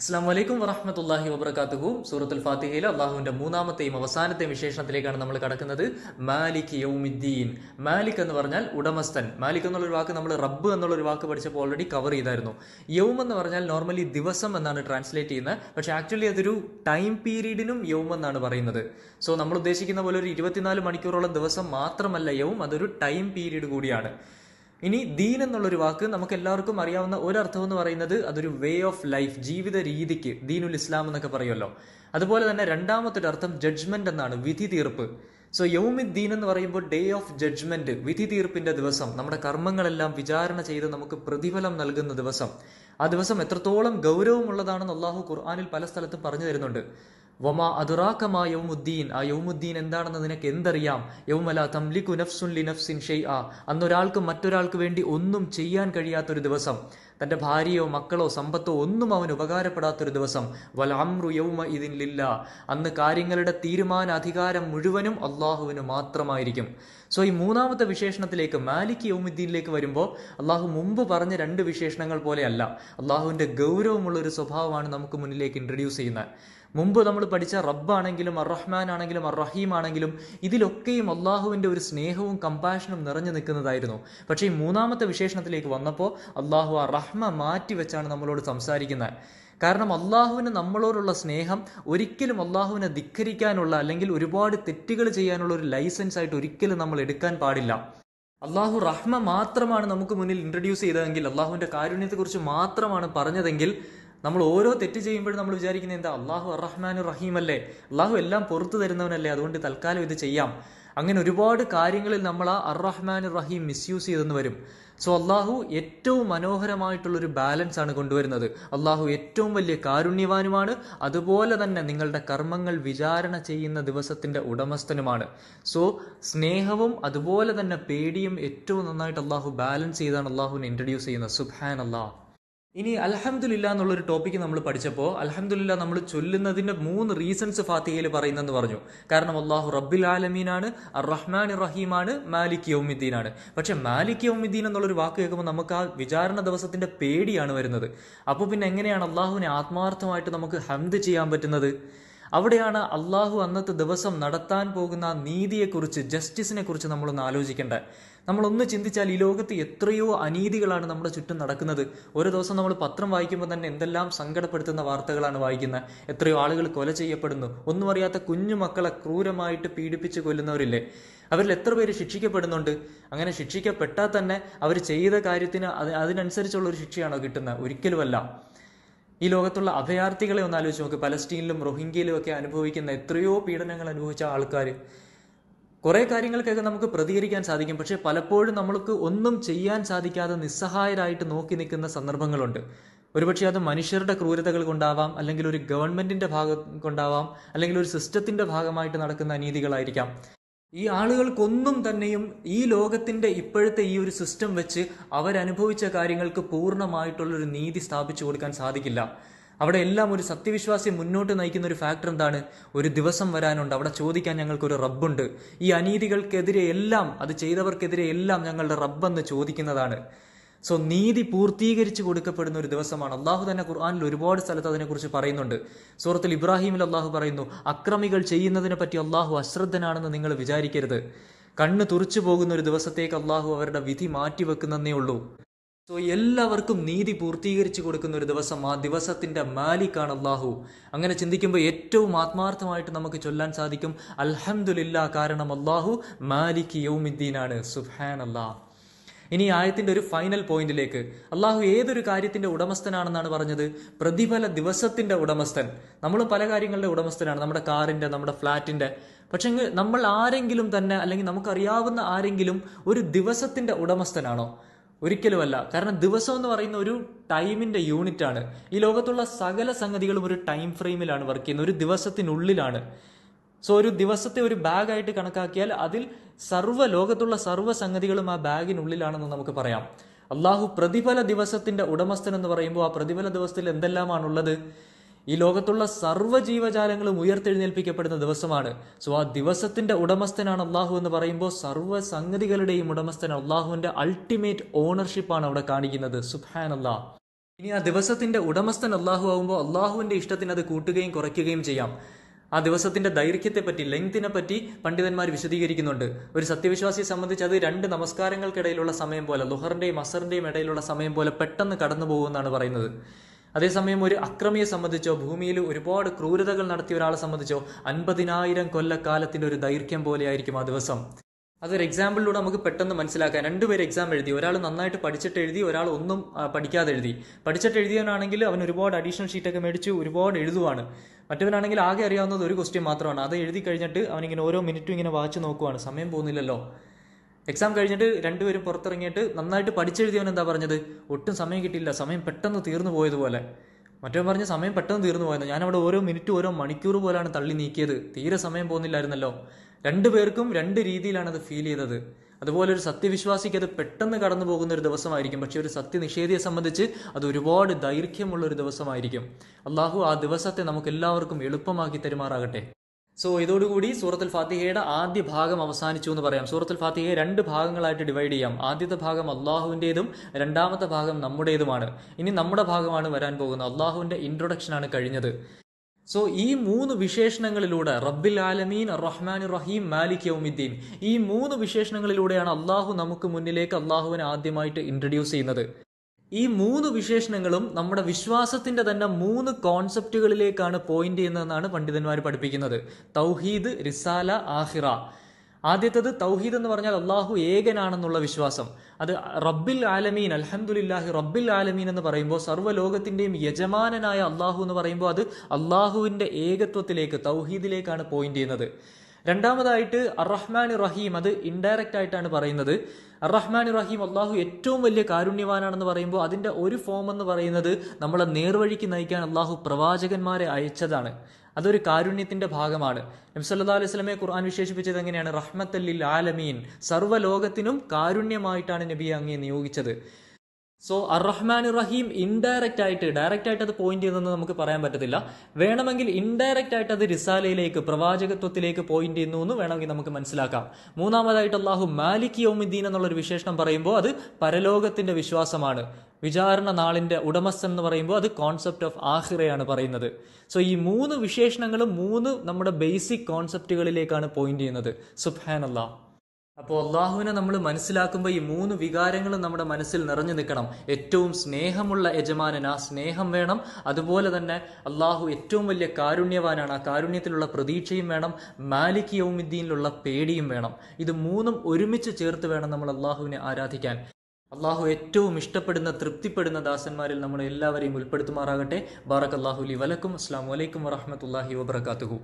അസ്സാം വലൈക്കും വറഹമത്തല്ലാഹി വബർക്കാത്തുഹും സൂറത്തുൽ ഫാത്തിഹയിൽ അള്ളാഹുവിന്റെ മൂന്നാമത്തെയും അവസാനത്തെയും വിശേഷണത്തിലേക്കാണ് നമ്മൾ കടക്കുന്നത് മാലിക് യൗമിദ്ദീൻ മാലിക് എന്ന് പറഞ്ഞാൽ ഉടമസ്ഥൻ മാലിക് എന്നുള്ളൊരു വാക്ക് നമ്മൾ റബ്ബ് എന്നുള്ളൊരു വാക്ക് പഠിച്ചപ്പോൾ ഓൾറെഡി കവർ ചെയ്തായിരുന്നു യൗം എന്ന് പറഞ്ഞാൽ നോർമലി ദിവസം എന്നാണ് ട്രാൻസ്ലേറ്റ് ചെയ്യുന്നത് പക്ഷേ ആക്ച്വലി അതൊരു ടൈം പീരീഡിനും യൗം എന്നാണ് പറയുന്നത് സോ നമ്മൾ ഉദ്ദേശിക്കുന്ന പോലെ ഒരു ഇരുപത്തിനാല് മണിക്കൂറോളം ദിവസം മാത്രമല്ല യൗം അതൊരു ടൈം പീരീഡ് കൂടിയാണ് ഇനി ദീൻ എന്നുള്ളൊരു വാക്ക് നമുക്ക് എല്ലാവർക്കും അറിയാവുന്ന ഒരർത്ഥം എന്ന് പറയുന്നത് അതൊരു വേ ഓഫ് ലൈഫ് ജീവിത രീതിക്ക് ദീനുൽ ഇസ്ലാം എന്നൊക്കെ പറയുമല്ലോ അതുപോലെ തന്നെ രണ്ടാമത്തെ ഒരു അർത്ഥം ജഡ്ജ്മെന്റ് എന്നാണ് വിധി തീർപ്പ് സോ യൗമിദ്ദീൻ എന്ന് പറയുമ്പോൾ ഡേ ഓഫ് ജഡ്ജ്മെന്റ് വിധി തീർപ്പിന്റെ ദിവസം നമ്മുടെ കർമ്മങ്ങളെല്ലാം വിചാരണ ചെയ്ത് നമുക്ക് പ്രതിഫലം നൽകുന്ന ദിവസം ആ ദിവസം എത്രത്തോളം ഗൗരവമുള്ളതാണെന്ന് അള്ളാഹു ഖുർആാനിൽ പല സ്ഥലത്തും പറഞ്ഞു തരുന്നുണ്ട് വമാ അതുറാക്കമാ യൗമുദ്ദീൻ ആ യൗമുദ്ദീൻ എന്താണെന്ന് നിനക്ക് എന്തറിയാം യൗമല തംലിക്കു നഫ്സുൻ ലി നഫ്സിൻ ഷെയ് ആ അന്നൊരാൾക്ക് മറ്റൊരാൾക്ക് വേണ്ടി ഒന്നും ചെയ്യാൻ കഴിയാത്തൊരു ദിവസം തൻ്റെ ഭാര്യയോ മക്കളോ സമ്പത്തോ ഒന്നും അവൻ ഉപകാരപ്പെടാത്തൊരു ദിവസം വൽ യൗമ ഇതിനില്ല അന്ന് കാര്യങ്ങളുടെ തീരുമാന അധികാരം മുഴുവനും അള്ളാഹുവിന് മാത്രമായിരിക്കും സോ ഈ മൂന്നാമത്തെ വിശേഷണത്തിലേക്ക് മാലിക് യൗമുദ്ദീനിലേക്ക് വരുമ്പോൾ അള്ളാഹു മുമ്പ് പറഞ്ഞ രണ്ട് വിശേഷണങ്ങൾ പോലെയല്ല അള്ളാഹുവിൻ്റെ ഗൗരവമുള്ള ഒരു സ്വഭാവമാണ് നമുക്ക് മുന്നിലേക്ക് ഇൻട്രൊഡ്യൂസ് ചെയ്യുന്നത് മുമ്പ് നമ്മൾ പഠിച്ച റബ്ബാണെങ്കിലും അറഹ്മാൻ ആണെങ്കിലും അറഹീം ആണെങ്കിലും ഇതിലൊക്കെയും അള്ളാഹുവിൻ്റെ ഒരു സ്നേഹവും കമ്പാഷനും നിറഞ്ഞു നിൽക്കുന്നതായിരുന്നു പക്ഷേ ഈ മൂന്നാമത്തെ വിശേഷണത്തിലേക്ക് വന്നപ്പോൾ അള്ളാഹു അറഹ് റഹ്മ മാറ്റി വെച്ചാണ് നമ്മളോട് സംസാരിക്കുന്നത് കാരണം അള്ളാഹുവിന് നമ്മളോടുള്ള സ്നേഹം ഒരിക്കലും അള്ളാഹുവിനെ ധിക്കരിക്കാനുള്ള അല്ലെങ്കിൽ ഒരുപാട് തെറ്റുകൾ ചെയ്യാനുള്ള ഒരു ലൈസൻസ് ആയിട്ട് ഒരിക്കലും നമ്മൾ എടുക്കാൻ പാടില്ല അള്ളാഹു റഹ്മ മാത്രമാണ് നമുക്ക് മുന്നിൽ ഇൻട്രൊഡ്യൂസ് ചെയ്തതെങ്കിൽ അള്ളാഹുവിൻ്റെ കാരുണ്യത്തെക്കുറിച്ച് മാത്രമാണ് പറഞ്ഞതെങ്കിൽ നമ്മൾ ഓരോ തെറ്റ് ചെയ്യുമ്പോഴും നമ്മൾ വിചാരിക്കുന്നത് എന്താ അള്ളാഹു അറഹ്മാനു റഹീം അല്ലേ അള്ളാഹു എല്ലാം പുറത്തു തരുന്നവനല്ലേ അതുകൊണ്ട് തൽക്കാലം ഇത് ചെയ്യാം അങ്ങനെ ഒരുപാട് കാര്യങ്ങളിൽ നമ്മൾ ആ അറഹ്മാൻ റഹീം മിസ്യൂസ് ചെയ്തെന്ന് വരും സോ അള്ളാഹു ഏറ്റവും മനോഹരമായിട്ടുള്ള ഒരു ബാലൻസ് ആണ് കൊണ്ടുവരുന്നത് അള്ളാഹു ഏറ്റവും വലിയ കാരുണ്യവാനുമാണ് അതുപോലെ തന്നെ നിങ്ങളുടെ കർമ്മങ്ങൾ വിചാരണ ചെയ്യുന്ന ദിവസത്തിൻ്റെ ഉടമസ്ഥനുമാണ് സോ സ്നേഹവും അതുപോലെ തന്നെ പേടിയും ഏറ്റവും നന്നായിട്ട് അള്ളാഹു ബാലൻസ് ചെയ്താണ് അള്ളാഹുവിനെ ഇൻട്രൊഡ്യൂസ് ചെയ്യുന്നത് സുഹാൻ അള്ളാഹ് ഇനി അലഹമുല്ല എന്നുള്ളൊരു ടോപ്പിക്ക് നമ്മൾ പഠിച്ചപ്പോൾ അലഹമുല്ല നമ്മൾ ചൊല്ലുന്നതിൻ്റെ മൂന്ന് റീസൺസ് ഫാത്തിഹയിൽ പറയുന്നെന്ന് പറഞ്ഞു കാരണം അള്ളാഹു റബ്ബിൽ ആലമീനാണ് റഹ്മാൻ റഹീമാണ് മാലിക് ആണ് പക്ഷെ മാലിക് യൗമിദ്ദീൻ എന്നുള്ളൊരു വാക്ക് കേൾക്കുമ്പോൾ നമുക്ക് ആ വിചാരണ ദിവസത്തിൻ്റെ പേടിയാണ് വരുന്നത് അപ്പോൾ പിന്നെ എങ്ങനെയാണ് അള്ളാഹുവിനെ ആത്മാർത്ഥമായിട്ട് നമുക്ക് ഹംദ് ചെയ്യാൻ പറ്റുന്നത് അവിടെയാണ് അള്ളാഹു അന്നത്തെ ദിവസം നടത്താൻ പോകുന്ന നീതിയെക്കുറിച്ച് ജസ്റ്റിസിനെ കുറിച്ച് നമ്മളൊന്ന് ആലോചിക്കേണ്ടത് നമ്മളൊന്ന് ചിന്തിച്ചാൽ ഈ ലോകത്ത് എത്രയോ അനീതികളാണ് നമ്മുടെ ചുറ്റും നടക്കുന്നത് ഒരു ദിവസം നമ്മൾ പത്രം വായിക്കുമ്പോൾ തന്നെ എന്തെല്ലാം സങ്കടപ്പെടുത്തുന്ന വാർത്തകളാണ് വായിക്കുന്നത് എത്രയോ ആളുകൾ കൊല ചെയ്യപ്പെടുന്നു ഒന്നും അറിയാത്ത കുഞ്ഞു മക്കളെ ക്രൂരമായിട്ട് പീഡിപ്പിച്ച് കൊല്ലുന്നവരില്ലേ അവരിൽ എത്ര പേര് ശിക്ഷിക്കപ്പെടുന്നുണ്ട് അങ്ങനെ ശിക്ഷിക്കപ്പെട്ടാൽ തന്നെ അവർ ചെയ്ത കാര്യത്തിന് അതിനനുസരിച്ചുള്ള ഒരു ശിക്ഷയാണോ കിട്ടുന്നത് ഒരിക്കലുമല്ല ഈ ലോകത്തുള്ള അഭയാർത്ഥികളെ ഒന്ന് ആലോചിച്ച് നോക്ക് പലസ്റ്റീനിലും റോഹിംഗ്യയിലും ഒക്കെ അനുഭവിക്കുന്ന എത്രയോ പീഡനങ്ങൾ അനുഭവിച്ച ആൾക്കാർ കുറേ കാര്യങ്ങൾക്കൊക്കെ നമുക്ക് പ്രതികരിക്കാൻ സാധിക്കും പക്ഷേ പലപ്പോഴും നമ്മൾക്ക് ഒന്നും ചെയ്യാൻ സാധിക്കാതെ നിസ്സഹായരായിട്ട് നോക്കി നിൽക്കുന്ന സന്ദർഭങ്ങളുണ്ട് ഒരുപക്ഷെ അത് മനുഷ്യരുടെ ക്രൂരതകൾ കൊണ്ടാവാം അല്ലെങ്കിൽ ഒരു ഗവൺമെന്റിന്റെ ഭാഗം കൊണ്ടാവാം അല്ലെങ്കിൽ ഒരു സിസ്റ്റത്തിന്റെ ഭാഗമായിട്ട് നടക്കുന്ന അനീതികളായിരിക്കാം ഈ ആളുകൾക്കൊന്നും തന്നെയും ഈ ലോകത്തിന്റെ ഇപ്പോഴത്തെ ഈ ഒരു സിസ്റ്റം വെച്ച് അവരനുഭവിച്ച കാര്യങ്ങൾക്ക് പൂർണ്ണമായിട്ടുള്ളൊരു നീതി സ്ഥാപിച്ചു കൊടുക്കാൻ സാധിക്കില്ല അവിടെ എല്ലാം ഒരു സത്യവിശ്വാസി മുന്നോട്ട് നയിക്കുന്ന ഒരു ഫാക്ടർ എന്താണ് ഒരു ദിവസം വരാനുണ്ട് അവിടെ ചോദിക്കാൻ ഞങ്ങൾക്കൊരു റബ്ബുണ്ട് ഈ അനീതികൾക്കെതിരെ എല്ലാം അത് ചെയ്തവർക്കെതിരെ എല്ലാം ഞങ്ങളുടെ റബ്ബെന്ന് ചോദിക്കുന്നതാണ് സോ നീതി പൂർത്തീകരിച്ച് കൊടുക്കപ്പെടുന്ന ഒരു ദിവസമാണ് അള്ളാഹു തന്നെ ഖുർആാനിൽ ഒരുപാട് സ്ഥലത്ത് അതിനെക്കുറിച്ച് പറയുന്നുണ്ട് സൂറത്തിൽ ഇബ്രാഹിമിൽ അള്ളാഹു പറയുന്നു അക്രമികൾ ചെയ്യുന്നതിനെ പറ്റി അള്ളാഹു അശ്രദ്ധനാണെന്ന് നിങ്ങൾ വിചാരിക്കരുത് കണ്ണ് തുറച്ചു പോകുന്ന ഒരു ദിവസത്തേക്ക് അള്ളാഹു അവരുടെ വിധി മാറ്റിവെക്കുന്നതേ ഉള്ളൂ സോ എല്ലാവർക്കും നീതി പൂർത്തീകരിച്ചു കൊടുക്കുന്ന ഒരു ദിവസം ആ ദിവസത്തിന്റെ മാലിക്കാണ് അള്ളാഹു അങ്ങനെ ചിന്തിക്കുമ്പോൾ ഏറ്റവും ആത്മാർത്ഥമായിട്ട് നമുക്ക് ചൊല്ലാൻ സാധിക്കും അൽഹമുല്ല കാരണം അള്ളാഹു മാലിക് ആണ് സുഹാൻ അള്ളാഹ് ഇനി ആയത്തിന്റെ ഒരു ഫൈനൽ പോയിന്റിലേക്ക് അള്ളാഹു ഏതൊരു കാര്യത്തിൻ്റെ ഉടമസ്ഥനാണെന്നാണ് പറഞ്ഞത് പ്രതിഫല ദിവസത്തിൻ്റെ ഉടമസ്ഥൻ നമ്മൾ പല കാര്യങ്ങളുടെ ഉടമസ്ഥനാണ് നമ്മുടെ കാറിൻ്റെ നമ്മുടെ ഫ്ലാറ്റിൻ്റെ പക്ഷെ നമ്മൾ ആരെങ്കിലും തന്നെ അല്ലെങ്കിൽ നമുക്കറിയാവുന്ന ആരെങ്കിലും ഒരു ദിവസത്തിൻ്റെ ഉടമസ്ഥനാണോ ഒരിക്കലുമല്ല കാരണം ദിവസം എന്ന് പറയുന്ന ഒരു ടൈമിൻ്റെ യൂണിറ്റാണ് ഈ ലോകത്തുള്ള സകല സംഗതികളും ഒരു ടൈം ഫ്രെയിമിലാണ് വർക്ക് ചെയ്യുന്നത് ഒരു ദിവസത്തിനുള്ളിലാണ് സോ ഒരു ദിവസത്തെ ഒരു ബാഗായിട്ട് കണക്കാക്കിയാൽ അതിൽ സർവ്വ ലോകത്തുള്ള സർവ്വ സംഗതികളും ആ ബാഗിനുള്ളിലാണെന്ന് നമുക്ക് പറയാം അള്ളാഹു പ്രതിഫല ദിവസത്തിന്റെ ഉടമസ്ഥൻ എന്ന് പറയുമ്പോൾ ആ പ്രതിഫല ദിവസത്തിൽ എന്തെല്ലാമാണുള്ളത് ഈ ലോകത്തുള്ള സർവ്വ ജീവജാലങ്ങളും ഉയർത്തെഴുന്നേൽപ്പിക്കപ്പെടുന്ന ദിവസമാണ് സോ ആ ദിവസത്തിന്റെ ഉടമസ്ഥനാണ് അള്ളാഹു എന്ന് പറയുമ്പോൾ സർവ്വ സംഗതികളുടെയും ഉടമസ്ഥൻ അള്ളാഹുവിന്റെ അൾട്ടിമേറ്റ് ഓണർഷിപ്പാണ് അവിടെ കാണിക്കുന്നത് സുഹാൻ അള്ളാ ഇനി ആ ദിവസത്തിന്റെ ഉടമസ്ഥൻ അള്ളാഹു ആകുമ്പോൾ അള്ളാഹുവിന്റെ ഇഷ്ടത്തിന് അത് കൂട്ടുകയും കുറയ്ക്കുകയും ചെയ്യാം ആ ദിവസത്തിന്റെ ദൈർഘ്യത്തെപ്പറ്റി ലെങ്തിനെ പറ്റി പണ്ഡിതന്മാർ വിശദീകരിക്കുന്നുണ്ട് ഒരു സത്യവിശ്വാസിയെ സംബന്ധിച്ച് അത് രണ്ട് നമസ്കാരങ്ങൾക്കിടയിലുള്ള സമയം പോലെ ലുഹറിന്റെയും അസറിന്റെയും ഇടയിലുള്ള സമയം പോലെ പെട്ടെന്ന് കടന്നു പോകുമെന്നാണ് പറയുന്നത് അതേസമയം ഒരു അക്രമിയെ സംബന്ധിച്ചോ ഭൂമിയിൽ ഒരുപാട് ക്രൂരതകൾ നടത്തിയ ഒരാളെ സംബന്ധിച്ചോ അൻപതിനായിരം കൊല്ലക്കാലത്തിന്റെ ഒരു ദൈർഘ്യം പോലെയായിരിക്കും ആ ദിവസം അതൊരു എക്സാമ്പിളിലൂടെ നമുക്ക് പെട്ടെന്ന് മനസ്സിലാക്കാം രണ്ടുപേർ എക്സാം എഴുതി ഒരാൾ നന്നായിട്ട് പഠിച്ചിട്ട് എഴുതി ഒരാൾ ഒന്നും പഠിക്കാതെ എഴുതി പഠിച്ചിട്ട് എഴുതിയവനാണെങ്കിൽ അവൻ ഒരുപാട് അഡീഷണൽ ഷീറ്റൊക്കെ മേടിച്ച് ഒരുപാട് എഴുതുവാണ് മറ്റവനാണെങ്കിൽ ആകെ അറിയാവുന്നത് ഒരു ക്വസ്റ്റ്യൻ മാത്രമാണ് അത് എഴുതി കഴിഞ്ഞിട്ട് അവനിങ്ങനെ ഓരോ മിനിറ്റും ഇങ്ങനെ വാച്ച് നോക്കുവാണ് സമയം പോകുന്നില്ലല്ലോ എക്സാം കഴിഞ്ഞിട്ട് രണ്ടുപേരും പുറത്തിറങ്ങിയിട്ട് നന്നായിട്ട് പഠിച്ചെഴുതിയവൻ എന്താ പറഞ്ഞത് ഒട്ടും സമയം കിട്ടിയില്ല സമയം പെട്ടെന്ന് തീർന്നു പോയതുപോലെ മറ്റവൻ പറഞ്ഞ് സമയം പെട്ടെന്ന് തീർന്നു പോയെന്ന് ഞാനവിടെ ഓരോ മിനിറ്റ് ഓരോ മണിക്കൂർ പോലാണ് തള്ളി നീക്കിയത് തീരെ സമയം പോകുന്നില്ലായിരുന്നല്ലോ രണ്ടു പേർക്കും രണ്ട് രീതിയിലാണ് അത് ഫീൽ ചെയ്തത് അതുപോലെ ഒരു സത്യവിശ്വാസിക്ക് അത് പെട്ടെന്ന് കടന്നു പോകുന്ന ഒരു ദിവസമായിരിക്കും പക്ഷേ ഒരു സത്യനിഷേധിയെ സംബന്ധിച്ച് അത് ഒരുപാട് ദൈർഘ്യമുള്ള ഒരു ദിവസമായിരിക്കും അള്ളാഹു ആ ദിവസത്തെ നമുക്ക് എല്ലാവർക്കും എളുപ്പമാക്കി തരുമാറാകട്ടെ സോ ഇതോടുകൂടി സൂറത്തുൽ ഫാത്തിഹയുടെ ആദ്യ ഭാഗം അവസാനിച്ചു എന്ന് പറയാം സൂറത്തുൽ ഫാത്തിഹയെ രണ്ട് ഭാഗങ്ങളായിട്ട് ഡിവൈഡ് ചെയ്യാം ആദ്യത്തെ ഭാഗം അള്ളാഹുവിൻ്റെതും രണ്ടാമത്തെ ഭാഗം നമ്മുടേതുമാണ് ഇനി നമ്മുടെ ഭാഗമാണ് വരാൻ പോകുന്നത് അള്ളാഹുവിൻ്റെ ഇൻട്രൊഡക്ഷനാണ് കഴിഞ്ഞത് സോ ഈ മൂന്ന് വിശേഷണങ്ങളിലൂടെ റബ്ബിൽ ആലമീൻ റഹ്മാൻ റഹീം മാലിക് യൗമിദ്ദീൻ ഈ മൂന്ന് വിശേഷണങ്ങളിലൂടെയാണ് അള്ളാഹു നമുക്ക് മുന്നിലേക്ക് അള്ളാഹുവിനെ ആദ്യമായിട്ട് ഇൻട്രൊഡ്യൂസ് ചെയ്യുന്നത് ഈ മൂന്ന് വിശേഷണങ്ങളും നമ്മുടെ വിശ്വാസത്തിന്റെ തന്നെ മൂന്ന് കോൺസെപ്റ്റുകളിലേക്കാണ് പോയിന്റ് ചെയ്യുന്നതെന്നാണ് പണ്ഡിതന്മാർ പഠിപ്പിക്കുന്നത് തൗഹീദ് റിസാല ആഹിറ ആദ്യത്തത് തൗഹീദ് എന്ന് പറഞ്ഞാൽ അള്ളാഹു ഏകനാണെന്നുള്ള വിശ്വാസം അത് റബ്ബിൽ ആലമീൻ അലഹമുല്ലാഹി റബ്ബിൽ ആലമീൻ എന്ന് പറയുമ്പോൾ സർവ്വലോകത്തിൻ്റെയും യജമാനനായ അള്ളാഹു എന്ന് പറയുമ്പോൾ അത് അള്ളാഹുവിൻ്റെ ഏകത്വത്തിലേക്ക് തൗഹീദിലേക്കാണ് പോയിന്റ് ചെയ്യുന്നത് രണ്ടാമതായിട്ട് അറഹ്മാൻ റഹീം അത് ഇൻഡയറക്റ്റ് ആയിട്ടാണ് പറയുന്നത് അറഹ്മാൻ റഹീം അള്ളാഹു ഏറ്റവും വലിയ കാരുണ്യവാനാണെന്ന് പറയുമ്പോൾ അതിൻ്റെ ഒരു ഫോം എന്ന് പറയുന്നത് നമ്മളെ നേർവഴിക്ക് നയിക്കാൻ അള്ളാഹു പ്രവാചകന്മാരെ അയച്ചതാണ് അതൊരു കാരുണ്യത്തിന്റെ ഭാഗമാണ് നബ്സല്ലാ അലൈഹി സ്വലമെ ഖുർആൻ വിശേഷിപ്പിച്ചത് എങ്ങനെയാണ് റഹ്മത്തല്ലിൽ ആലമീൻ സർവ്വലോകത്തിനും കാരുണ്യമായിട്ടാണ് നബിയെ അങ്ങേ നിയോഗിച്ചത് സോ അറഹ്മാൻ റഹീം ഇൻഡയറക്റ്റ് ആയിട്ട് ഡയറക്റ്റ് ആയിട്ട് അത് പോയിന്റ് ചെയ്യുന്നതെന്ന് നമുക്ക് പറയാൻ പറ്റത്തില്ല വേണമെങ്കിൽ ഇൻഡയറക്റ്റ് ആയിട്ട് അത് റിസാലയിലേക്ക് പ്രവാചകത്വത്തിലേക്ക് പോയിന്റ് ചെയ്യുന്നു എന്ന് വേണമെങ്കിൽ നമുക്ക് മനസ്സിലാക്കാം മൂന്നാമതായിട്ട് അള്ളാഹു മാലിക് യോമിദ്ദീൻ എന്നുള്ളൊരു വിശേഷണം പറയുമ്പോൾ അത് പരലോകത്തിന്റെ വിശ്വാസമാണ് വിചാരണ നാളിന്റെ ഉടമസ്ഥൻ എന്ന് പറയുമ്പോൾ അത് കോൺസെപ്റ്റ് ഓഫ് ആഹിറയാണ് പറയുന്നത് സോ ഈ മൂന്ന് വിശേഷണങ്ങളും മൂന്ന് നമ്മുടെ ബേസിക് കോൺസെപ്റ്റുകളിലേക്കാണ് പോയിന്റ് ചെയ്യുന്നത് സുഫാൻ അള്ളാഹ് അപ്പോൾ അള്ളാഹുവിനെ നമ്മൾ മനസ്സിലാക്കുമ്പോൾ ഈ മൂന്ന് വികാരങ്ങളും നമ്മുടെ മനസ്സിൽ നിറഞ്ഞു നിൽക്കണം ഏറ്റവും സ്നേഹമുള്ള യജമാനൻ ആ സ്നേഹം വേണം അതുപോലെ തന്നെ അള്ളാഹു ഏറ്റവും വലിയ കാരുണ്യവാനാണ് ആ കാരുണ്യത്തിലുള്ള പ്രതീക്ഷയും വേണം മാലിക് യൗമിദ്ദീനിലുള്ള പേടിയും വേണം ഇത് മൂന്നും ഒരുമിച്ച് ചേർത്ത് വേണം നമ്മൾ അള്ളാഹുവിനെ ആരാധിക്കാൻ അള്ളാഹു ഏറ്റവും ഇഷ്ടപ്പെടുന്ന തൃപ്തിപ്പെടുന്ന ദാസന്മാരിൽ നമ്മൾ എല്ലാവരെയും ഉൾപ്പെടുത്തുമാറാകട്ടെ ബാറക് അള്ളാഹുലി വലക്കും അസ്സാം വലൈക്കും വറഹമത്തല്ലാഹി വബർക്കാത്തു